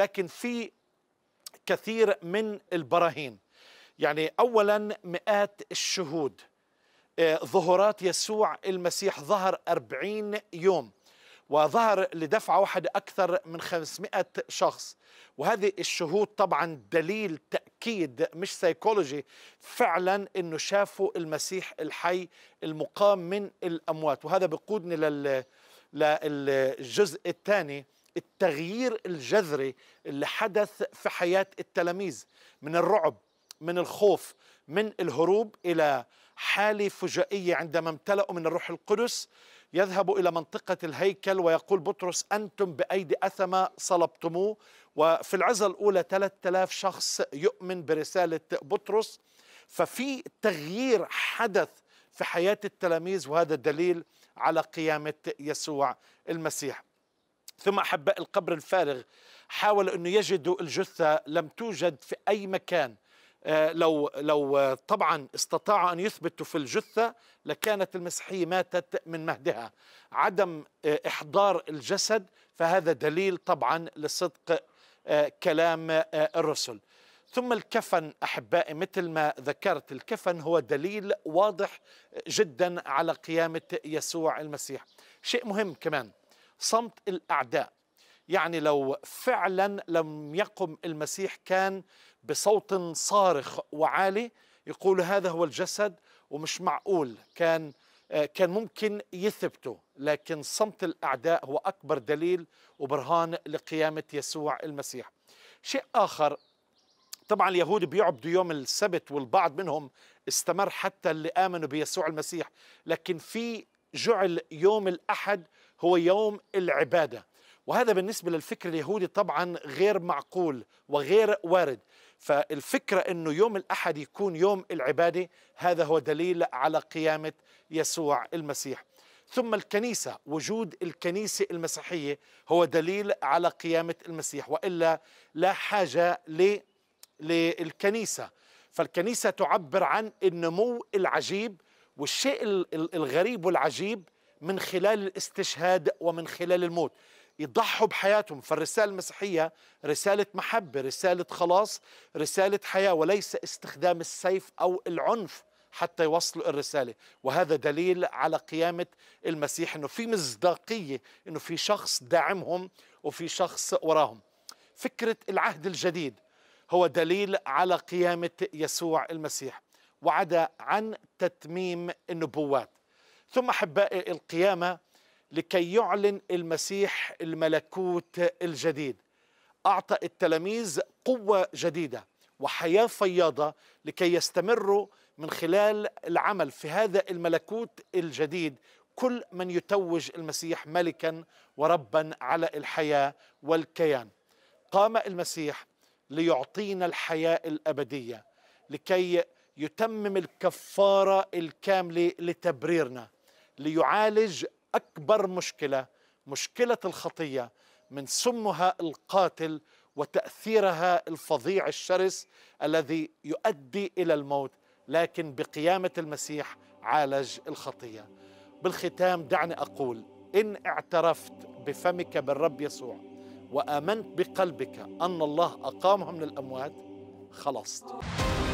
لكن في كثير من البراهين يعني أولا مئات الشهود آه، ظهورات يسوع المسيح ظهر أربعين يوم وظهر لدفعة واحدة أكثر من 500 شخص وهذه الشهود طبعا دليل تأكيد مش سيكولوجي فعلا أنه شافوا المسيح الحي المقام من الأموات وهذا بقودني لل... للجزء الثاني التغيير الجذري اللي حدث في حياة التلاميذ من الرعب من الخوف من الهروب إلى حالة فجائية عندما امتلأوا من الروح القدس يذهب إلى منطقة الهيكل ويقول بطرس أنتم بأيدي أثمة صلبتموه وفي العزة الأولى 3000 شخص يؤمن برسالة بطرس ففي تغيير حدث في حياة التلاميذ وهذا دليل على قيامة يسوع المسيح ثم أحباء القبر الفارغ حاولوا أنه يجدوا الجثة لم توجد في أي مكان آه، لو لو آه، طبعا استطاعوا ان يثبتوا في الجثه لكانت المسيحيه ماتت من مهدها عدم آه، احضار الجسد فهذا دليل طبعا لصدق كلام الرسل ثم الكفن احبائي مثل ما ذكرت الكفن هو دليل واضح جدا على قيامه يسوع المسيح شيء مهم كمان صمت الاعداء يعني لو فعلا لم يقم المسيح كان بصوت صارخ وعالي يقول هذا هو الجسد ومش معقول كان آه، كان ممكن يثبته لكن صمت الاعداء هو اكبر دليل وبرهان لقيامه يسوع المسيح شيء اخر طبعا اليهود بيعبدوا يوم السبت والبعض منهم استمر حتى اللي امنوا بيسوع المسيح لكن في جعل يوم الأحد هو يوم العبادة وهذا بالنسبة للفكر اليهودي طبعا غير معقول وغير وارد فالفكرة أنه يوم الأحد يكون يوم العبادة هذا هو دليل على قيامة يسوع المسيح ثم الكنيسة وجود الكنيسة المسيحية هو دليل على قيامة المسيح وإلا لا حاجة للكنيسة فالكنيسة تعبر عن النمو العجيب والشيء الغريب والعجيب من خلال الاستشهاد ومن خلال الموت يضحوا بحياتهم فالرسالة المسيحية رسالة محبة رسالة خلاص رسالة حياة وليس استخدام السيف أو العنف حتى يوصلوا الرسالة وهذا دليل على قيامة المسيح أنه في مصداقية أنه في شخص داعمهم وفي شخص وراهم فكرة العهد الجديد هو دليل على قيامة يسوع المسيح وعدا عن تتميم النبوات ثم احبائي القيامه لكي يعلن المسيح الملكوت الجديد اعطى التلاميذ قوه جديده وحياه فياضه لكي يستمروا من خلال العمل في هذا الملكوت الجديد كل من يتوج المسيح ملكا وربا على الحياه والكيان قام المسيح ليعطينا الحياه الابديه لكي يتمم الكفارة الكاملة لتبريرنا ليعالج أكبر مشكلة مشكلة الخطية من سمها القاتل وتأثيرها الفظيع الشرس الذي يؤدي إلى الموت لكن بقيامة المسيح عالج الخطية بالختام دعني أقول إن اعترفت بفمك بالرب يسوع وآمنت بقلبك أن الله أقامه من الأموات خلصت